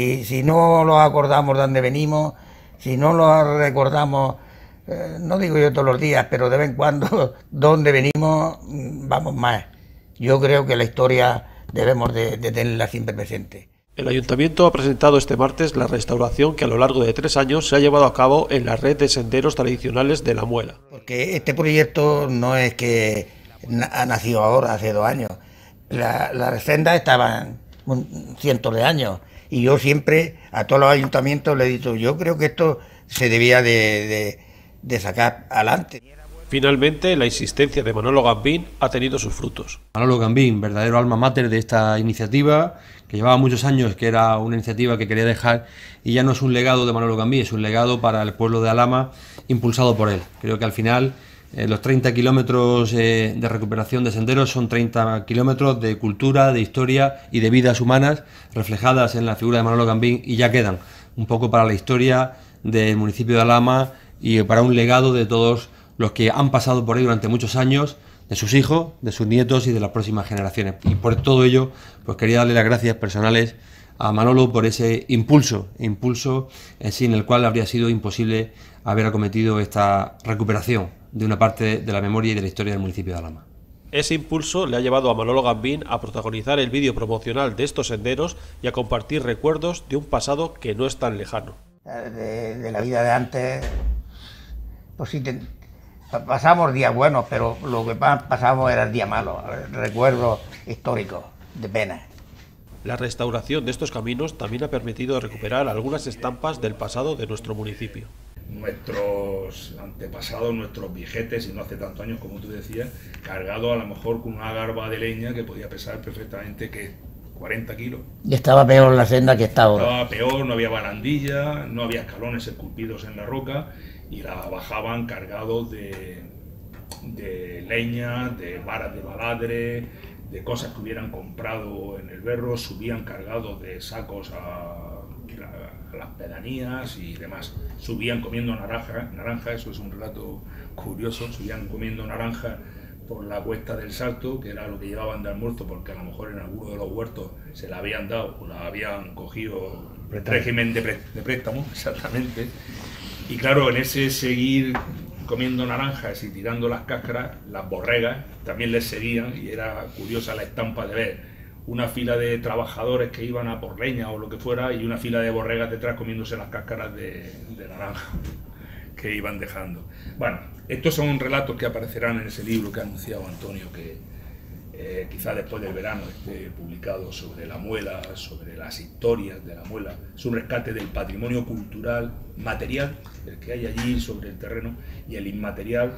Si, si no lo acordamos de dónde venimos, si no lo recordamos, eh, no digo yo todos los días, pero de vez en cuando, dónde venimos, mm, vamos más. Yo creo que la historia debemos de, tenerla siempre presente. El ayuntamiento ha presentado este martes la restauración que a lo largo de tres años se ha llevado a cabo en la red de senderos tradicionales de la Muela. Porque este proyecto no es que ha nacido ahora, hace dos años. La, las sendas estaban cientos de años y yo siempre a todos los ayuntamientos le he dicho, yo creo que esto se debía de, sacar adelante. Finalmente, la insistencia de Manolo Gambín ha tenido sus frutos. Manolo Gambín, verdadero alma mater de esta iniciativa, que llevaba muchos años, que era una iniciativa que quería dejar, y ya no es un legado de Manolo Gambín, es un legado para el pueblo de Alama impulsado por él. Creo que al final eh, los 30 kilómetros eh, de recuperación de senderos son 30 kilómetros de cultura, de historia y de vidas humanas reflejadas en la figura de Manolo Gambín y ya quedan un poco para la historia del municipio de Alhama y para un legado de todos los que han pasado por ahí durante muchos años, de sus hijos, de sus nietos y de las próximas generaciones. Y por todo ello, pues quería darle las gracias personales a Manolo por ese impulso, impulso eh, sin el cual habría sido imposible haber acometido esta recuperación de una parte de la memoria y de la historia del municipio de Alhama. Ese impulso le ha llevado a Manolo Gambín a protagonizar el vídeo promocional de estos senderos y a compartir recuerdos de un pasado que no es tan lejano. Eh, de, la vida de antes, pues sí, pasamos días buenos, pero lo que pasamos pasamos el día malo. recuerdos históricos, de pena. La restauración de estos caminos también ha permitido recuperar algunas estampas del pasado de nuestro municipio nuestros antepasados, nuestros viejetes... y no hace tantos años como tú decías, cargado a lo mejor con una garba de leña que podía pesar perfectamente que 40 kilos. Y estaba peor la senda que estaba ahora. Estaba peor, no había barandilla, no había escalones esculpidos en la roca y la bajaban cargados de, de leña, de varas de baladre, de cosas que hubieran comprado en el berro, subían cargados de sacos a las pedanías y demás. Subían comiendo naranja, naranja, eso es un relato curioso, subían comiendo naranja por la cuesta del Salto, que era lo que llevaban de almuerzo, porque a lo mejor en alguno de los huertos se la habían dado o la habían cogido el régimen de, de préstamo, exactamente. Y claro, en ese seguir comiendo naranjas y tirando las cáscaras, las borregas también les seguían y era curiosa la estampa de ver una fila de trabajadores que iban a por leña o lo que fuera y una fila de borregas detrás comiéndose las cáscaras de, naranja que iban dejando. Bueno, estos son relatos que aparecerán en ese libro que ha anunciado Antonio, que eh, quizá después del verano esté publicado sobre la muela, sobre las historias de la muela. Es un rescate del patrimonio cultural material, el que hay allí sobre el terreno, y el inmaterial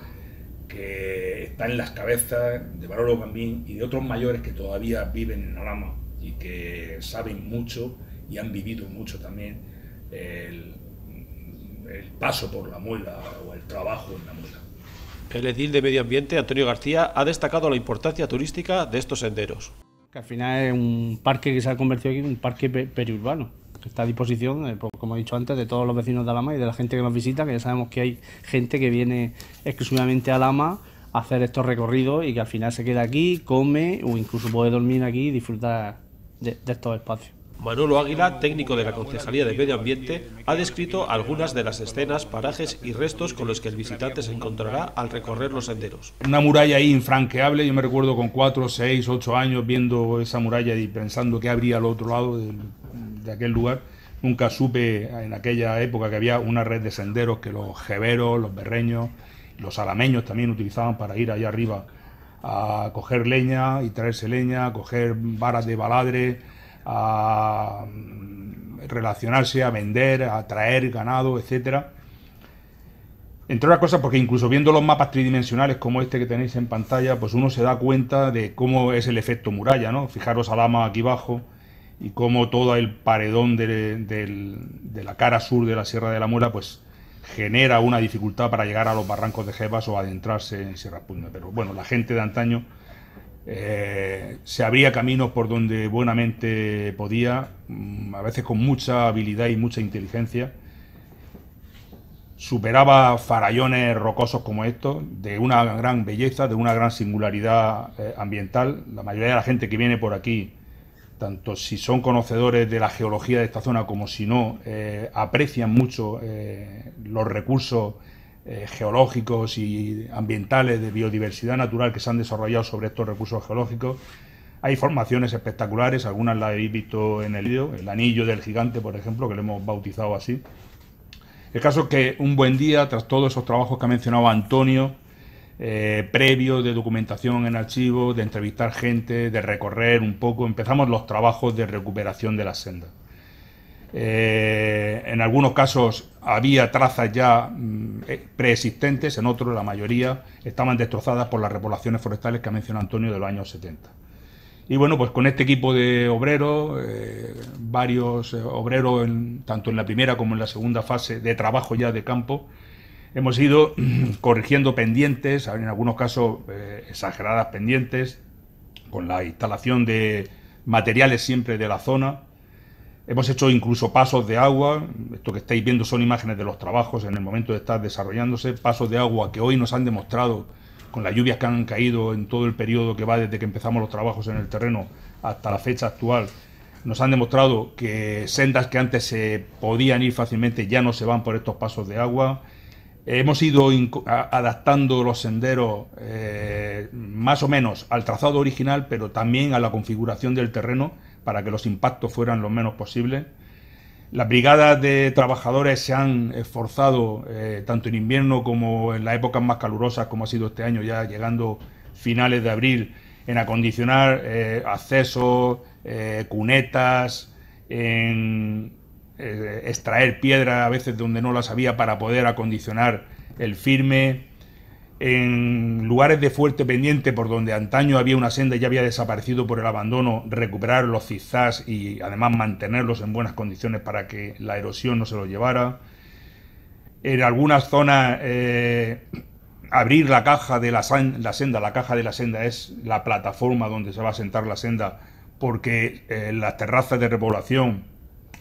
que está en las cabezas de Barolo Gambín y de otros mayores que todavía viven en Alama y que saben mucho y han vivido mucho también el, paso por la muela o el trabajo en la muela. El edil de Medio Ambiente, Antonio García, ha destacado la importancia turística de estos senderos. Que al final es un parque que se ha convertido aquí en un parque periurbano está a disposición, eh, como he dicho antes, de todos los vecinos de Alama y de la gente que nos visita, que ya sabemos que hay gente que viene exclusivamente a Alama a hacer estos recorridos y que al final se queda aquí, come o incluso puede dormir aquí y disfrutar de, estos espacios. Manolo Águila, técnico de la Concejalía de Medio Ambiente, ha descrito algunas de las escenas, parajes y restos con los que el visitante se encontrará al recorrer los senderos. Una muralla ahí infranqueable, yo me recuerdo con 4, 6, 8 años viendo esa muralla y pensando qué habría al otro lado, de aquel lugar, nunca supe en aquella época que había una red de senderos que los geberos los berreños, los alameños también utilizaban para ir allá arriba a coger leña y traerse leña, a coger varas de baladre, a mm, relacionarse, a vender, a traer ganado, etcétera. Entre otras cosas, porque incluso viendo los mapas tridimensionales como este que tenéis en pantalla, pues uno se da cuenta de cómo es el efecto muralla, ¿no? Fijaros Alama aquí abajo, y cómo todo el paredón de, la cara sur de la Sierra de la Muela pues genera una dificultad para llegar a los barrancos de Jebas o adentrarse en Sierra Puña. Pero bueno, la gente de antaño eh, se abría caminos por donde buenamente podía, mm, a veces con mucha habilidad y mucha inteligencia. Superaba farallones rocosos como estos, de una gran belleza, de una gran singularidad eh, ambiental. La mayoría de la gente que viene por aquí tanto si son conocedores de la geología de esta zona como si no, eh, aprecian mucho eh, los recursos eh, geológicos y ambientales de biodiversidad natural que se han desarrollado sobre estos recursos geológicos. Hay formaciones espectaculares, algunas las habéis visto en el vídeo, el anillo del gigante, por ejemplo, que lo hemos bautizado así. El caso es que un buen día, tras todos esos trabajos que ha mencionado Antonio, eh, previo de documentación en archivos, de entrevistar gente, de recorrer un poco. Empezamos los trabajos de recuperación de la senda. Eh, en algunos casos había trazas ya mm, eh, preexistentes, en otros la mayoría estaban destrozadas por las repoblaciones forestales que ha mencionado Antonio de los años 70. Y bueno, pues con este equipo de obreros, varios obreros tanto en la primera como en la segunda fase de trabajo ya de campo, Hemos ido corrigiendo pendientes, en algunos casos eh, exageradas pendientes, con la instalación de materiales siempre de la zona. Hemos hecho incluso pasos de agua, esto que estáis viendo son imágenes de los trabajos en el momento de estar desarrollándose, pasos de agua que hoy nos han demostrado con las lluvias que han caído en todo el periodo que va desde que empezamos los trabajos en el terreno hasta la fecha actual, nos han demostrado que sendas que antes se podían ir fácilmente ya no se van por estos pasos de agua. Hemos ido adaptando los senderos eh, más o menos al trazado original, pero también a la configuración del terreno para que los impactos fueran lo menos posibles. Las brigadas de trabajadores se han esforzado eh, tanto en invierno como en las épocas más calurosas, como ha sido este año, ya llegando finales de abril, en acondicionar eh, accesos, cunetas, en eh, extraer piedra a veces donde no las había para poder acondicionar el firme, en lugares de fuerte pendiente por donde antaño había una senda y ya había desaparecido por el abandono, recuperar los zigzags y además mantenerlos en buenas condiciones para que la erosión no se los llevara. En algunas zonas eh, abrir la caja de la, senda, la caja de la senda es la plataforma donde se va a sentar la senda porque eh, las terrazas de repoblación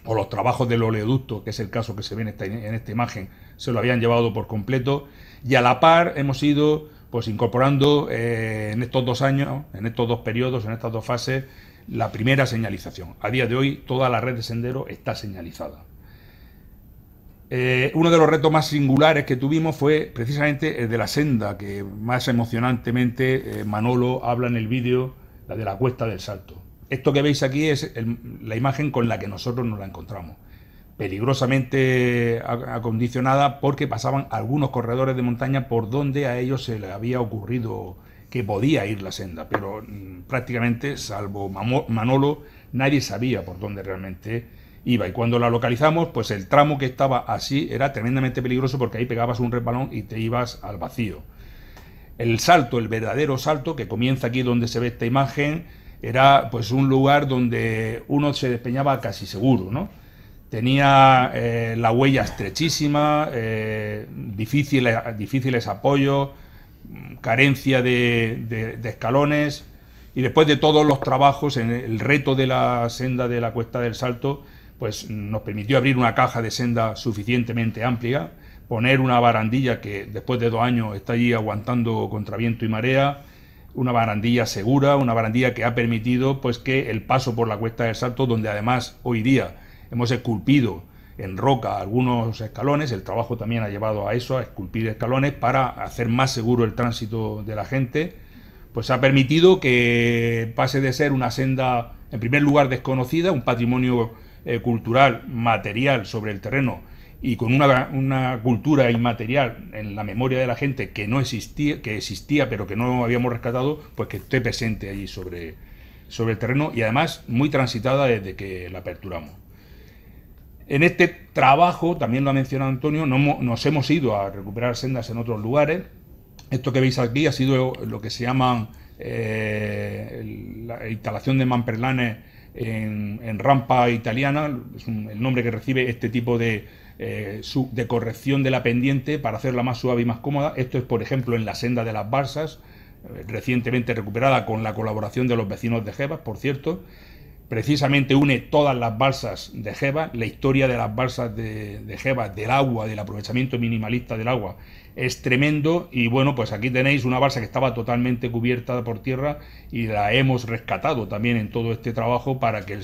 o los trabajos del oleoducto, que es el caso que se ve en esta, imagen, se lo habían llevado por completo. Y a la par hemos ido pues incorporando eh, en estos dos años, en estos dos periodos, en estas dos fases, la primera señalización. A día de hoy toda la red de sendero está señalizada. Eh, uno de los retos más singulares que tuvimos fue precisamente el de la senda, que más emocionantemente eh, Manolo habla en el vídeo, la de la cuesta del salto. Esto que veis aquí es la imagen con la que nosotros nos la encontramos. Peligrosamente acondicionada porque pasaban algunos corredores de montaña por donde a ellos se les había ocurrido que podía ir la senda, pero mm, prácticamente, salvo Manolo, nadie sabía por dónde realmente iba. Y cuando la localizamos, pues el tramo que estaba así era tremendamente peligroso porque ahí pegabas un resbalón y te ibas al vacío. El salto, el verdadero salto, que comienza aquí donde se ve esta imagen, era pues un lugar donde uno se despeñaba casi seguro, ¿no? Tenía eh, la huella estrechísima, eh, difíciles, apoyos, carencia de, de, escalones y después de todos los trabajos, en el reto de la senda de la Cuesta del Salto, pues nos permitió abrir una caja de senda suficientemente amplia, poner una barandilla que después de dos años está allí aguantando contra viento y marea, una barandilla segura, una barandilla que ha permitido pues que el paso por la cuesta del Salto, donde además hoy día hemos esculpido en roca algunos escalones, el trabajo también ha llevado a eso, a esculpir escalones para hacer más seguro el tránsito de la gente, pues ha permitido que pase de ser una senda en primer lugar desconocida, un patrimonio eh, cultural material sobre el terreno y con una, cultura inmaterial en la memoria de la gente que no existía, que existía pero que no habíamos rescatado, pues que esté presente allí sobre, sobre el terreno y además muy transitada desde que la aperturamos. En este trabajo, también lo ha mencionado Antonio, nos hemos ido a recuperar sendas en otros lugares. Esto que veis aquí ha sido lo que se llama eh, la instalación de mamperlanes en, en rampa italiana, es el nombre que recibe este tipo de, eh, su, de corrección de la pendiente para hacerla más suave y más cómoda. Esto es, por ejemplo, en la senda de las Balsas... Eh, recientemente recuperada con la colaboración de los vecinos de Jebas, por cierto. Precisamente une todas las balsas de Gebas. la historia de las balsas de, de del agua, del aprovechamiento minimalista del agua, es tremendo. Y bueno, pues aquí tenéis una balsa que estaba totalmente cubierta por tierra y la hemos rescatado también en todo este trabajo para que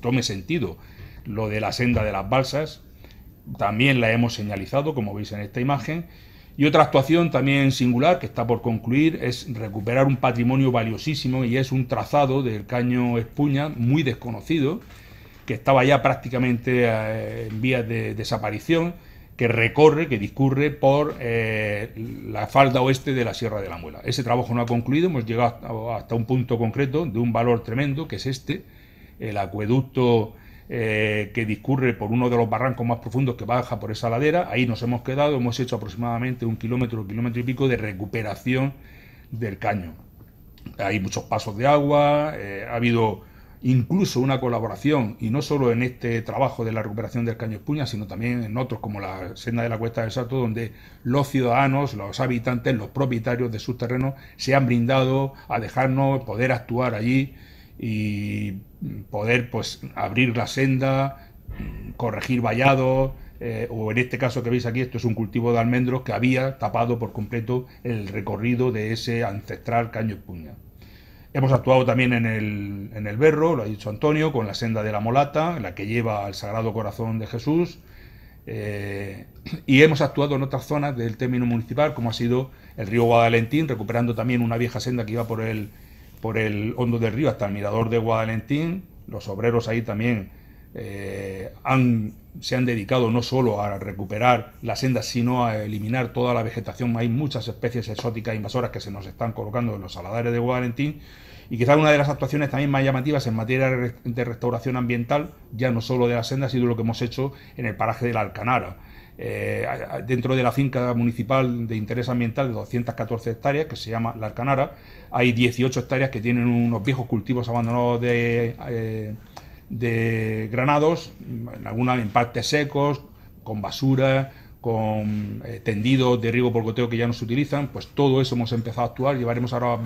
tome sentido lo de la senda de las balsas también la hemos señalizado, como veis en esta imagen. Y otra actuación también singular que está por concluir es recuperar un patrimonio valiosísimo y es un trazado del caño Espuña muy desconocido, que estaba ya prácticamente eh, en vías de desaparición, que recorre, que discurre por eh, la falda oeste de la Sierra de la Muela. Ese trabajo no ha concluido, hemos llegado hasta un punto concreto de un valor tremendo, que es este, el acueducto eh, que discurre por uno de los barrancos más profundos que baja por esa ladera. Ahí nos hemos quedado, hemos hecho aproximadamente un kilómetro, kilómetro y pico de recuperación del caño. Hay muchos pasos de agua, eh, ha habido incluso una colaboración, y no solo en este trabajo de la recuperación del caño Espuña, sino también en otros como la senda de la Cuesta del Sato, donde los ciudadanos, los habitantes, los propietarios de sus terrenos se han brindado a dejarnos poder actuar allí y poder pues abrir la senda, corregir vallados, eh, o en este caso que veis aquí, esto es un cultivo de almendros que había tapado por completo el recorrido de ese ancestral caño puña Hemos actuado también en el, en el Berro, lo ha dicho Antonio, con la senda de la Molata, la que lleva al Sagrado Corazón de Jesús, eh, y hemos actuado en otras zonas del término municipal, como ha sido el río Guadalentín, recuperando también una vieja senda que iba por el por el hondo del río hasta el mirador de Guadalentín. Los obreros ahí también eh, se han dedicado no solo a recuperar las sendas, sino a eliminar toda la vegetación. Hay muchas especies exóticas invasoras que se nos están colocando en los saladares de Guadalentín. Y quizás una de las actuaciones también más llamativas en materia de restauración ambiental, ya no solo de las sendas, sino de lo que hemos hecho en el paraje de la Alcanara eh, dentro de la finca municipal de interés ambiental de 214 hectáreas, que se llama La Alcanara, hay 18 hectáreas que tienen unos viejos cultivos abandonados de, eh, de granados, en algunas en partes secos, con basura, con eh, tendidos de riego por goteo que ya no se utilizan, pues todo eso hemos empezado a actuar, llevaremos ahora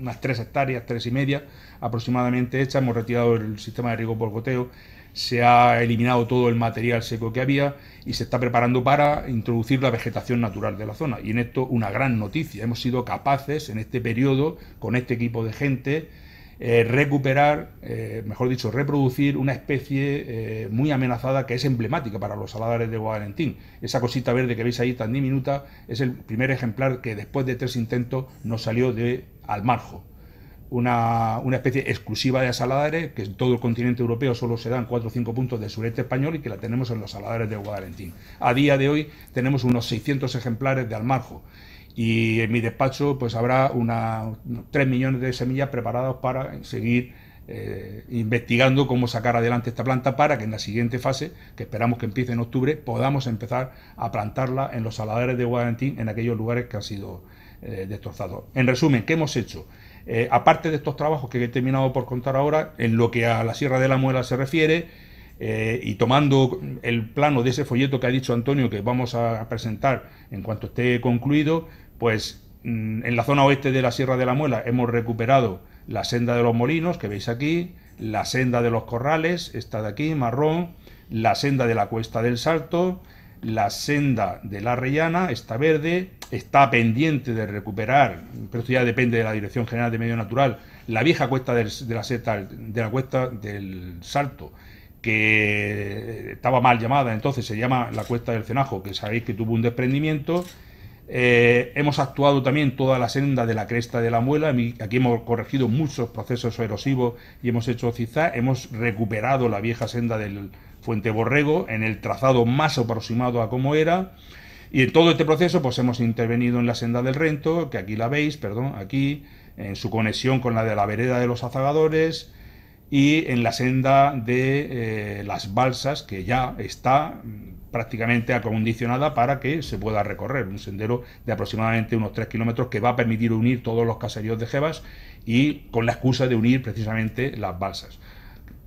unas 3 hectáreas, tres y media aproximadamente hechas, hemos retirado el sistema de riego por goteo, se ha eliminado todo el material seco que había y se está preparando para introducir la vegetación natural de la zona. Y en esto una gran noticia. Hemos sido capaces en este periodo, con este equipo de gente, eh, recuperar, eh, mejor dicho, reproducir una especie eh, muy amenazada que es emblemática para los saladares de Guadalentín. Esa cosita verde que veis ahí tan diminuta es el primer ejemplar que después de tres intentos nos salió de marjo una, especie exclusiva de saladares, que en todo el continente europeo solo se dan cuatro o 5 puntos del sureste español y que la tenemos en los saladares de Guadalentín. A día de hoy tenemos unos 600 ejemplares de almarjo y en mi despacho pues habrá una, 3 millones de semillas preparadas para seguir eh, investigando cómo sacar adelante esta planta para que en la siguiente fase, que esperamos que empiece en octubre, podamos empezar a plantarla en los saladares de Guadalentín, en aquellos lugares que han sido eh, destrozados. En resumen, ¿qué hemos hecho? Eh, aparte de estos trabajos que he terminado por contar ahora, en lo que a la Sierra de la Muela se refiere, eh, y tomando el plano de ese folleto que ha dicho Antonio que vamos a presentar en cuanto esté concluido, pues mm, en la zona oeste de la Sierra de la Muela hemos recuperado la senda de los molinos, que veis aquí, la senda de los corrales, esta de aquí, marrón, la senda de la cuesta del Salto, la senda de la Rellana, esta verde, está pendiente de recuperar, pero esto ya depende de la Dirección General de Medio Natural, la vieja cuesta del, de la de la cuesta del Salto, que estaba mal llamada, entonces se llama la cuesta del Cenajo, que sabéis que tuvo un desprendimiento. Eh, hemos actuado también toda la senda de la cresta de la muela, aquí hemos corregido muchos procesos erosivos y hemos hecho cizá, hemos recuperado la vieja senda del Fuente Borrego en el trazado más aproximado a como era. Y en todo este proceso pues hemos intervenido en la senda del Rento, que aquí la veis, perdón, aquí, en su conexión con la de la vereda de los azagadores y en la senda de eh, las balsas, que ya está mm, prácticamente acondicionada para que se pueda recorrer. Un sendero de aproximadamente unos 3 kilómetros que va a permitir unir todos los caseríos de Jebas y con la excusa de unir precisamente las balsas.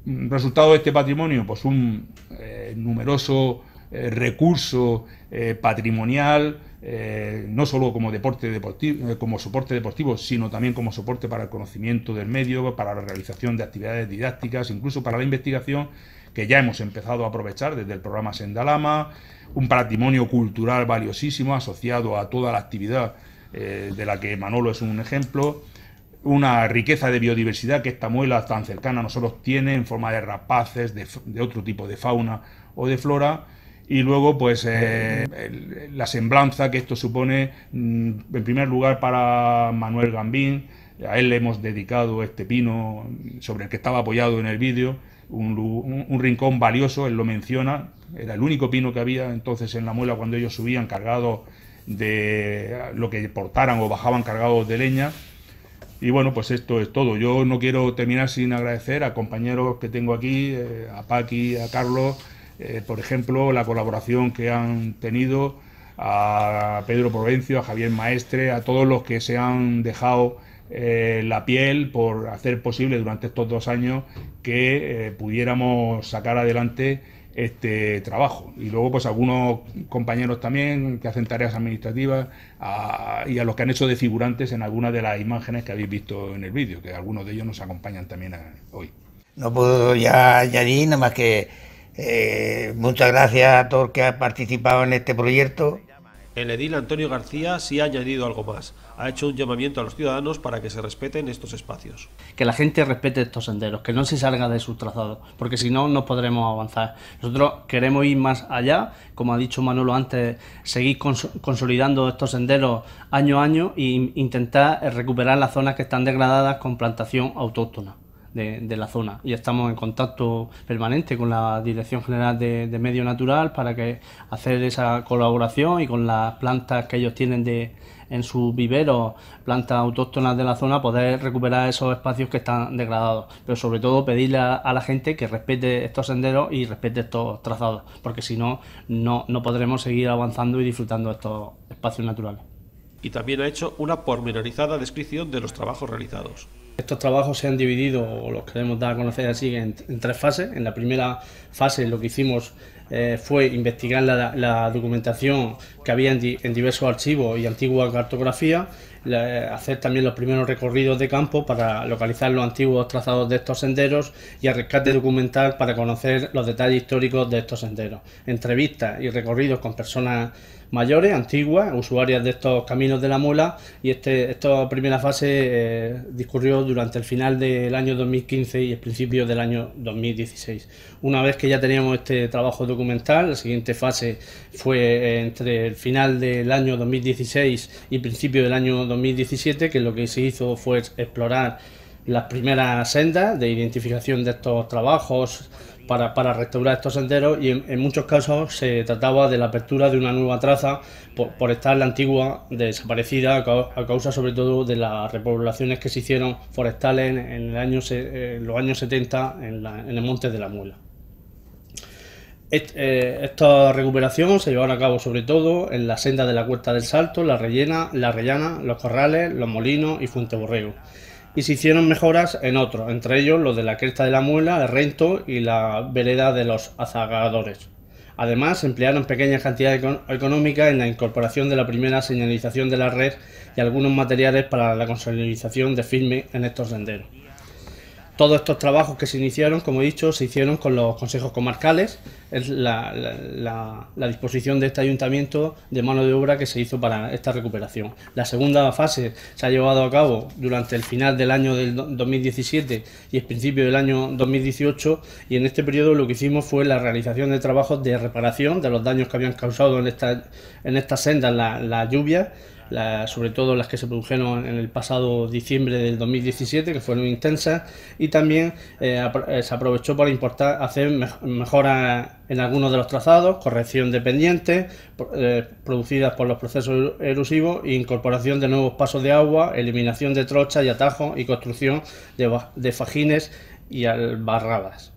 Mm, resultado de este patrimonio, pues un eh, numeroso eh, recurso eh, patrimonial, eh, no solo como, deporte deportivo, como soporte deportivo, sino también como soporte para el conocimiento del medio, para la realización de actividades didácticas, incluso para la investigación, que ya hemos empezado a aprovechar desde el programa Sendalama, un patrimonio cultural valiosísimo asociado a toda la actividad de la que Manolo es un ejemplo, una riqueza de biodiversidad que esta muela tan cercana a nosotros tiene en forma de rapaces, de otro tipo de fauna o de flora, y luego pues eh, la semblanza que esto supone mm, en primer lugar para Manuel Gambín, a él le hemos dedicado este pino sobre el que estaba apoyado en el vídeo, un, rincón valioso, él lo menciona, era el único pino que había entonces en la muela cuando ellos subían cargados de lo que portaran o bajaban cargados de leña. Y bueno, pues esto es todo. Yo no quiero terminar sin agradecer a compañeros que tengo aquí, eh, a Paqui, a Carlos, eh, por ejemplo, la colaboración que han tenido a Pedro Provencio, a Javier Maestre, a todos los que se han dejado eh, la piel por hacer posible durante estos dos años que eh, pudiéramos sacar adelante este trabajo. Y luego, pues algunos compañeros también que hacen tareas administrativas y a los que han hecho de figurantes en algunas de las imágenes que habéis visto en el vídeo, que algunos de ellos nos acompañan también hoy. No puedo ya añadir nada más que eh, muchas gracias a todos los que han participado en este proyecto. El edil Antonio García sí ha añadido algo más. Ha hecho un llamamiento a los ciudadanos para que se respeten estos espacios. Que la gente respete estos senderos, que no se salga de sus trazados, porque si no, no podremos avanzar. Nosotros queremos ir más allá, como ha dicho Manolo antes, seguir consolidando estos senderos año a año e intentar recuperar las zonas que están degradadas con plantación autóctona de, la zona y estamos en contacto permanente con la Dirección General de, Medio Natural para que hacer esa colaboración y con las plantas que ellos tienen de, en sus viveros, plantas autóctonas de la zona, poder recuperar esos espacios que están degradados. Pero sobre todo pedirle a, la gente que respete estos senderos y respete estos trazados, porque si no, no, podremos seguir avanzando y disfrutando estos espacios naturales. Y también ha hecho una pormenorizada descripción de los trabajos realizados. Estos trabajos se han dividido, o los queremos dar a conocer así, en, tres fases. En la primera fase lo que hicimos eh, fue investigar la, documentación que había en, diversos archivos y antigua cartografía, hacer también los primeros recorridos de campo para localizar los antiguos trazados de estos senderos y el rescate documental para conocer los detalles históricos de estos senderos, entrevistas y recorridos con personas mayores, antiguas, usuarias de estos caminos de la mula, y este, esta primera fase eh, discurrió durante el final del año 2015 y el principio del año 2016. Una vez que ya teníamos este trabajo documental, la siguiente fase fue eh, entre el final del año 2016 y principio del año 2017, que lo que se hizo fue explorar las primeras sendas de identificación de estos trabajos, para, restaurar estos senderos y en, muchos casos se trataba de la apertura de una nueva traza por, estar la antigua desaparecida a, causa sobre todo de las repoblaciones que se hicieron forestales en, los años 70 en, el Monte de la Muela. recuperaciones eh, esta recuperación se llevaron a cabo sobre todo en la senda de la Cuesta del Salto, la Rellena, la Rellana, los Corrales, los Molinos y Fuente Borrego y se hicieron mejoras en otros, entre ellos los de la cresta de la muela, el rento y la vereda de los azagadores. Además, se emplearon pequeñas cantidades económicas en la incorporación de la primera señalización de la red y algunos materiales para la consolidación de firme en estos senderos. Todos estos trabajos que se iniciaron, como he dicho, se hicieron con los consejos comarcales, es la, disposición de este ayuntamiento de mano de obra que se hizo para esta recuperación. La segunda fase se ha llevado a cabo durante el final del año 2017 y el principio del año 2018 y en este periodo lo que hicimos fue la realización de trabajos de reparación de los daños que habían causado en esta, en esta senda las lluvias sobre todo las que se produjeron en el pasado diciembre del 2017, que fueron intensas, y también eh, eh, se aprovechó para importar, hacer mejoras en algunos de los trazados, corrección de pendientes eh, producidas por los procesos erosivos, e incorporación de nuevos pasos de agua, eliminación de trochas y atajos y construcción de, fajines y albarradas.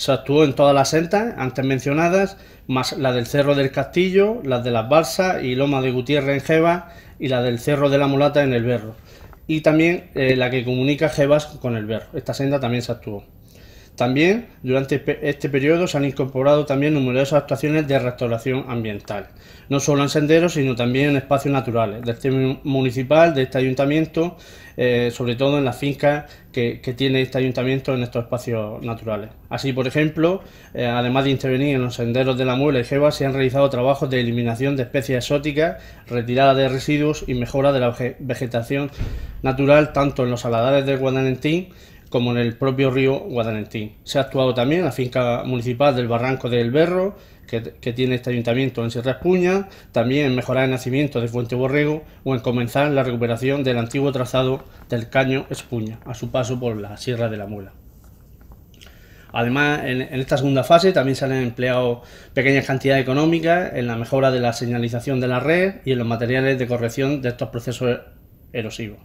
Se actuó en todas las sendas antes mencionadas, más la del Cerro del Castillo, las de las Balsas y Loma de Gutiérrez en Jebas y la del Cerro de la Mulata en el Berro. Y también eh, la que comunica Jebas con el Berro. Esta senda también se actuó. También durante este periodo se han incorporado también numerosas actuaciones de restauración ambiental, no solo en senderos, sino también en espacios naturales, del este municipal, de este ayuntamiento, eh, sobre todo en las fincas que, tiene este ayuntamiento en estos espacios naturales. Así, por ejemplo, eh, además de intervenir en los senderos de la Muela y Jeva, se han realizado trabajos de eliminación de especies exóticas, retirada de residuos y mejora de la vegetación natural tanto en los saladares de Guadalentín como en el propio río Guadalentín. Se ha actuado también en la finca municipal del Barranco del Berro, que, tiene este ayuntamiento en Sierra Espuña, también en mejorar el nacimiento de Fuente Borrego o en comenzar la recuperación del antiguo trazado del Caño Espuña, a su paso por la Sierra de la Mula... Además, en, en, esta segunda fase también se han empleado pequeñas cantidades económicas en la mejora de la señalización de la red y en los materiales de corrección de estos procesos erosivos.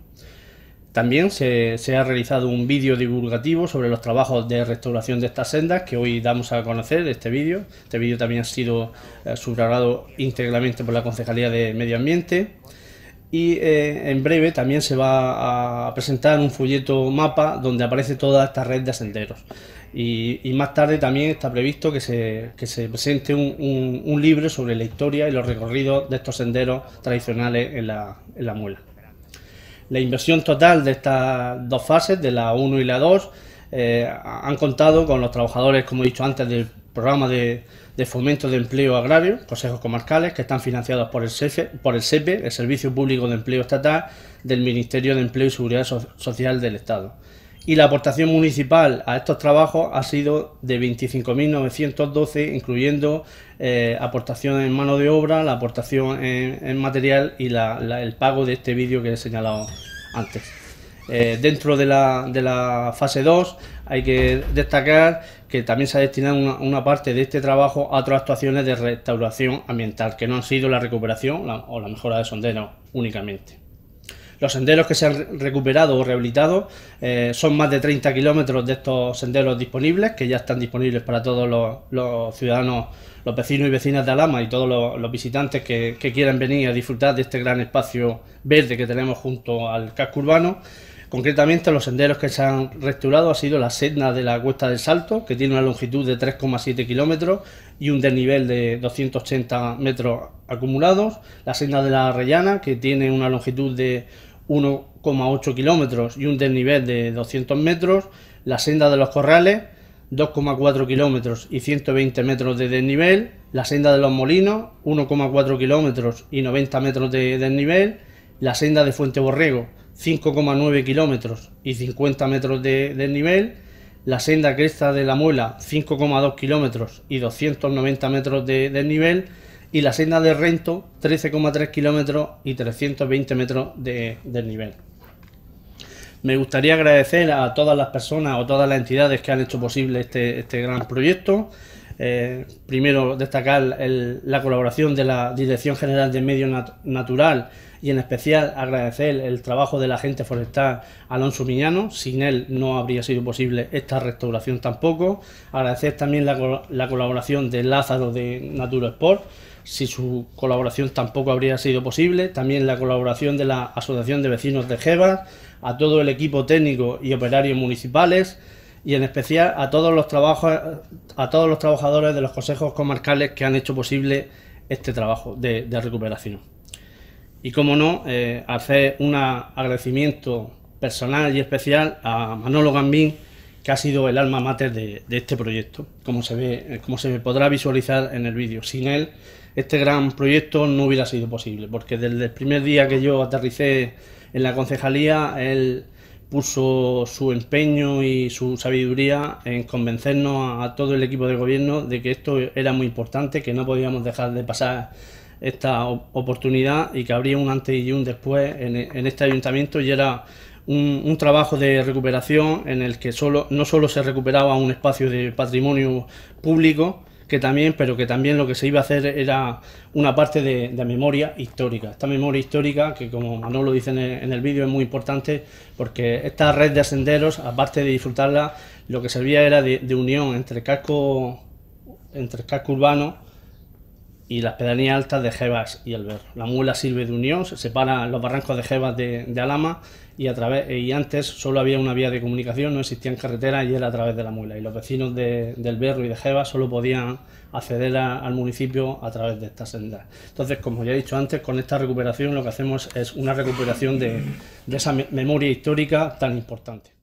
También se, ha realizado un vídeo divulgativo sobre los trabajos de restauración de estas sendas que hoy damos a conocer este vídeo. Este vídeo también ha sido eh, subrayado íntegramente por la Concejalía de Medio Ambiente. Y eh, en breve también se va a presentar un folleto mapa donde aparece toda esta red de senderos. Y, más tarde también está previsto que se, presente un, libro sobre la historia y los recorridos de estos senderos tradicionales en la, en la muela la inversión total de estas dos fases, de la 1 y la 2, eh, han contado con los trabajadores, como he dicho antes, del programa de, fomento de empleo agrario, consejos comarcales, que están financiados por el, e e, por SEPE, e, el Servicio Público de Empleo Estatal, del Ministerio de Empleo y Seguridad Social del Estado y la aportación municipal a estos trabajos ha sido de 25.912, incluyendo eh, aportación en mano de obra, la aportación en, material y el pago de este vídeo que he señalado antes. Eh, dentro de la, fase 2 hay que destacar que también se ha destinado una, parte de este trabajo a otras actuaciones de restauración ambiental, que no han sido la recuperación o la mejora de sondero únicamente. Los senderos que se han recuperado o rehabilitado eh, son más de 30 kilómetros de estos senderos disponibles, que ya están disponibles para todos los, ciudadanos, los vecinos y vecinas de Alama y todos los, visitantes que, quieran venir a disfrutar de este gran espacio verde que tenemos junto al casco urbano. Concretamente, los senderos que se han restaurado ha sido la senda de la Cuesta del Salto, que tiene una longitud de 3,7 kilómetros y un desnivel de 280 metros acumulados. La senda de la Rellana, que tiene una longitud de 1,8 kilómetros y un desnivel de 200 metros, la senda de los corrales, 2,4 kilómetros y 120 metros de desnivel, la senda de los molinos, 1,4 kilómetros y 90 metros de desnivel, la senda de Fuente Borrego, 5,9 kilómetros y 50 metros de desnivel, la senda Cresta de la Muela, 5,2 kilómetros y 290 metros de desnivel, y la senda de Rento 13,3 kilómetros y 320 metros de, del nivel. Me gustaría agradecer a todas las personas o todas las entidades que han hecho posible este, este gran proyecto. Eh, primero destacar la colaboración de la Dirección General de Medio Natural y en especial agradecer el trabajo del agente forestal Alonso Miñano. Sin él no habría sido posible esta restauración tampoco. Agradecer también la, colaboración de Lázaro de Naturo Sport si su colaboración tampoco habría sido posible, también la colaboración de la Asociación de Vecinos de Geva a todo el equipo técnico y operarios municipales y en especial a todos los a todos los trabajadores de los consejos comarcales que han hecho posible este trabajo de, recuperación. Y como no, eh, hacer un agradecimiento personal y especial a Manolo Gambín, que ha sido el alma mater de, este proyecto, como se ve, como se podrá visualizar en el vídeo. Sin él este gran proyecto no hubiera sido posible, porque desde el primer día que yo aterricé en la concejalía, él puso su empeño y su sabiduría en convencernos a, todo el equipo de gobierno de que esto era muy importante, que no podíamos dejar de pasar esta oportunidad y que habría un antes y un después en, este ayuntamiento y era un, trabajo de recuperación en el que solo, no solo se recuperaba un espacio de patrimonio público, que también, pero que también lo que se iba a hacer era una parte de, memoria histórica. Esta memoria histórica, que como Manolo dice en el, vídeo, es muy importante porque esta red de senderos, aparte de disfrutarla, lo que servía era de, unión entre el casco, entre casco urbano y las pedanías altas de Jebas y Alber. La mula sirve de unión, se separa los barrancos de Jebas de, de Alama y, a través, y antes solo había una vía de comunicación, no existían carreteras y era a través de la muela. Y los vecinos de, del Berro y de Jeva solo podían acceder al municipio a través de esta senda Entonces, como ya he dicho antes, con esta recuperación lo que hacemos es una recuperación de esa memoria histórica tan importante.